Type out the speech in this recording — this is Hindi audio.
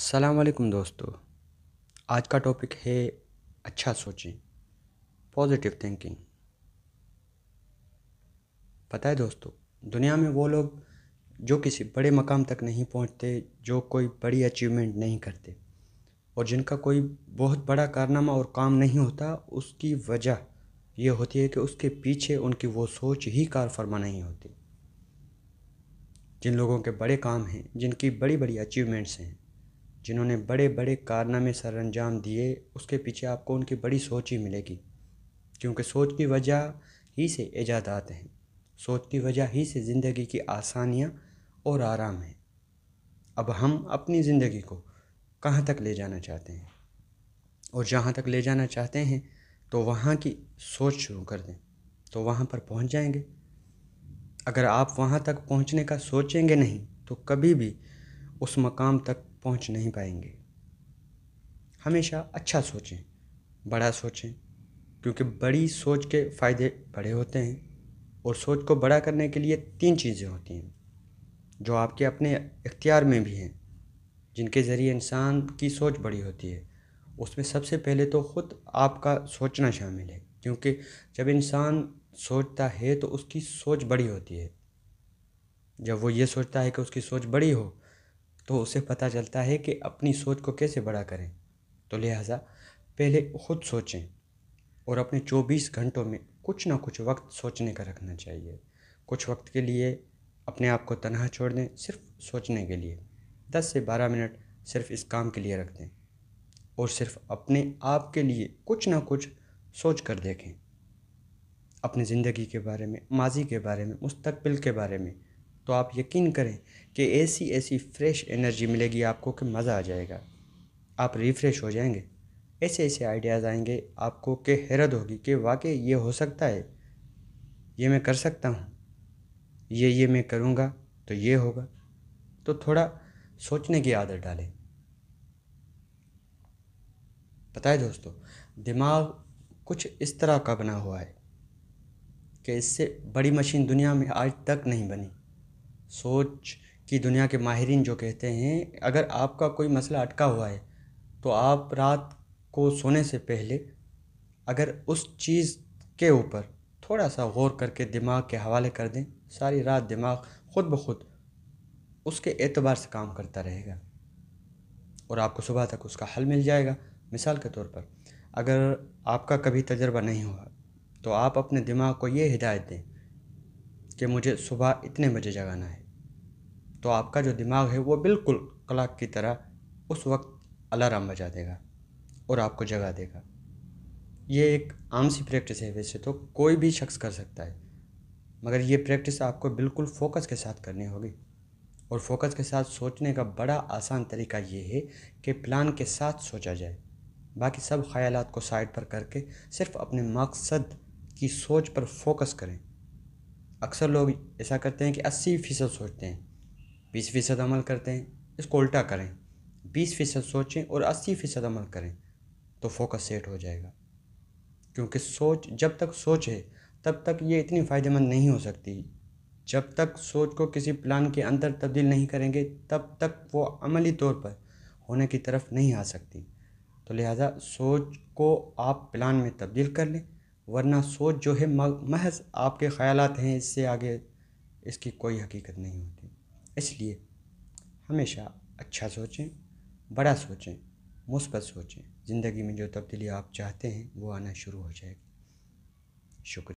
असलकुम दोस्तों आज का टॉपिक है अच्छा सोचें पॉजिटिव थिंकिंग पता है दोस्तों दुनिया में वो लोग जो किसी बड़े मकाम तक नहीं पहुंचते जो कोई बड़ी अचीवमेंट नहीं करते और जिनका कोई बहुत बड़ा कारनामा और काम नहीं होता उसकी वजह यह होती है कि उसके पीछे उनकी वो सोच ही कार फरमा नहीं होती जिन लोगों के बड़े काम हैं जिनकी बड़ी बड़ी अचीवमेंट्स हैं जिन्होंने बड़े बड़े कारनामे सर अंजाम दिए उसके पीछे आपको उनकी बड़ी सोच ही मिलेगी क्योंकि सोच की वजह ही से इजादात हैं सोच की वजह ही से ज़िंदगी की आसानियाँ और आराम है अब हम अपनी ज़िंदगी को कहाँ तक ले जाना चाहते हैं और जहाँ तक ले जाना चाहते हैं तो वहाँ की सोच शुरू कर दें तो वहाँ पर पहुँच जाएंगे अगर आप वहाँ तक पहुँचने का सोचेंगे नहीं तो कभी भी उस मकाम तक पहुंच नहीं पाएंगे हमेशा अच्छा सोचें बड़ा सोचें क्योंकि बड़ी सोच के फ़ायदे बड़े होते हैं और सोच को बड़ा करने के लिए तीन चीज़ें होती हैं जो आपके अपने इख्तियार में भी हैं जिनके ज़रिए इंसान की सोच बड़ी होती है उसमें सबसे पहले तो ख़ुद आपका सोचना शामिल है क्योंकि जब इंसान सोचता है तो उसकी सोच बड़ी होती है जब वो ये सोचता है कि उसकी सोच बड़ी हो तो उसे पता चलता है कि अपनी सोच को कैसे बड़ा करें तो लिहाजा पहले खुद सोचें और अपने 24 घंटों में कुछ ना कुछ वक्त सोचने का रखना चाहिए कुछ वक्त के लिए अपने आप को तनहा छोड़ दें सिर्फ सोचने के लिए 10 से 12 मिनट सिर्फ इस काम के लिए रख दें और सिर्फ अपने आप के लिए कुछ ना कुछ सोच कर देखें अपनी ज़िंदगी के बारे में माजी के बारे में मुस्तबिल के बारे में तो आप यकीन करें कि ऐसी ऐसी फ्रेश एनर्जी मिलेगी आपको कि मज़ा आ जाएगा आप रिफ़्रेश हो जाएंगे ऐसे ऐसे आइडियाज़ आएंगे आपको कि हैरत होगी कि वाकई ये हो सकता है ये मैं कर सकता हूँ ये ये मैं करूँगा तो ये होगा तो थोड़ा सोचने की आदत डालें पता है दोस्तों दिमाग कुछ इस तरह का बना हुआ है कि इससे बड़ी मशीन दुनिया में आज तक नहीं बनी सोच की दुनिया के माहरीन जो कहते हैं अगर आपका कोई मसला अटका हुआ है तो आप रात को सोने से पहले अगर उस चीज़ के ऊपर थोड़ा सा गौर करके दिमाग के हवाले कर दें सारी रात दिमाग खुद ब खुद उसके एतबार से काम करता रहेगा और आपको सुबह तक उसका हल मिल जाएगा मिसाल के तौर पर अगर आपका कभी तजर्बा नहीं हुआ तो आप अपने दिमाग को ये हिदायत दें कि मुझे सुबह इतने बजे जगाना है तो आपका जो दिमाग है वो बिल्कुल क्लाक की तरह उस वक्त अलार्म बजा देगा और आपको जगा देगा ये एक आम सी प्रैक्टिस है वैसे तो कोई भी शख्स कर सकता है मगर ये प्रैक्टिस आपको बिल्कुल फोकस के साथ करनी होगी और फोकस के साथ सोचने का बड़ा आसान तरीका ये है कि प्लान के साथ सोचा जाए बाकी सब ख्याल को साइड पर करके सिर्फ अपने मकसद की सोच पर फोकस करें अक्सर लोग ऐसा करते हैं कि अस्सी फ़ीसद सोचते हैं बीस फ़ीसद अमल करते हैं इसको उल्टा करें बीस फ़ीसद सोचें और अस्सी फ़ीसद अमल करें तो फोकस सेट हो जाएगा क्योंकि सोच जब तक सोच है तब तक ये इतनी फ़ायदेमंद नहीं हो सकती जब तक सोच को किसी प्लान के अंदर तब्दील नहीं करेंगे तब तक वो अमली तौर पर होने की तरफ नहीं आ सकती तो लिहाजा सोच को आप प्लान में तब्दील कर लें वरना सोच जो है महज आपके ख्यालात हैं इससे आगे इसकी कोई हकीकत नहीं होती इसलिए हमेशा अच्छा सोचें बड़ा सोचें मुस्बत सोचें ज़िंदगी में जो तब्दीली आप चाहते हैं वो आना शुरू हो जाएगी शुक्रिया